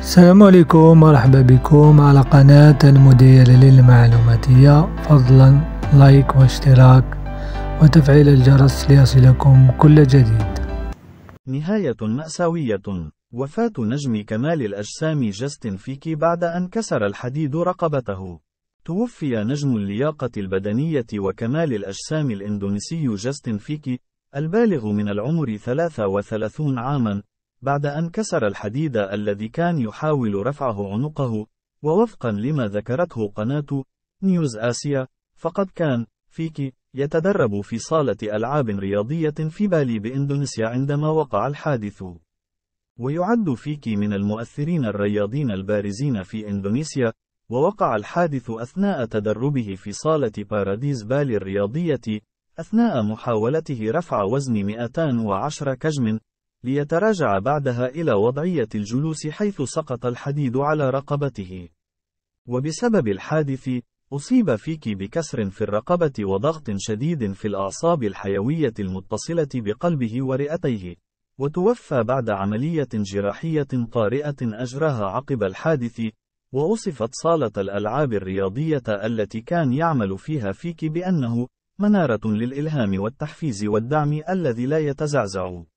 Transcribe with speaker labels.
Speaker 1: السلام عليكم مرحبا بكم على قناة المديرة للمعلوماتية فضلا لايك واشتراك وتفعيل الجرس ليصلكم كل جديد
Speaker 2: نهاية مأساوية وفاة نجم كمال الأجسام جاستن فيكي بعد أن كسر الحديد رقبته توفي نجم اللياقة البدنية وكمال الأجسام الإندونيسي جاستن فيكي البالغ من العمر 33 عاماً بعد أن كسر الحديد الذي كان يحاول رفعه عنقه، ووفقا لما ذكرته قناة نيوز آسيا، فقد كان فيكي يتدرب في صالة ألعاب رياضية في بالي بإندونيسيا عندما وقع الحادث. ويعد فيكي من المؤثرين الرياضين البارزين في إندونيسيا، ووقع الحادث أثناء تدربه في صالة باراديز بالي الرياضية، أثناء محاولته رفع وزن 210 كجم، ليتراجع بعدها إلى وضعية الجلوس حيث سقط الحديد على رقبته. وبسبب الحادث، أصيب فيكي بكسر في الرقبة وضغط شديد في الأعصاب الحيوية المتصلة بقلبه ورئتيه، وتوفى بعد عملية جراحية طارئة أجراها عقب الحادث، ووصفت صالة الألعاب الرياضية التي كان يعمل فيها فيكي بأنه منارة للإلهام والتحفيز والدعم الذي لا يتزعزع.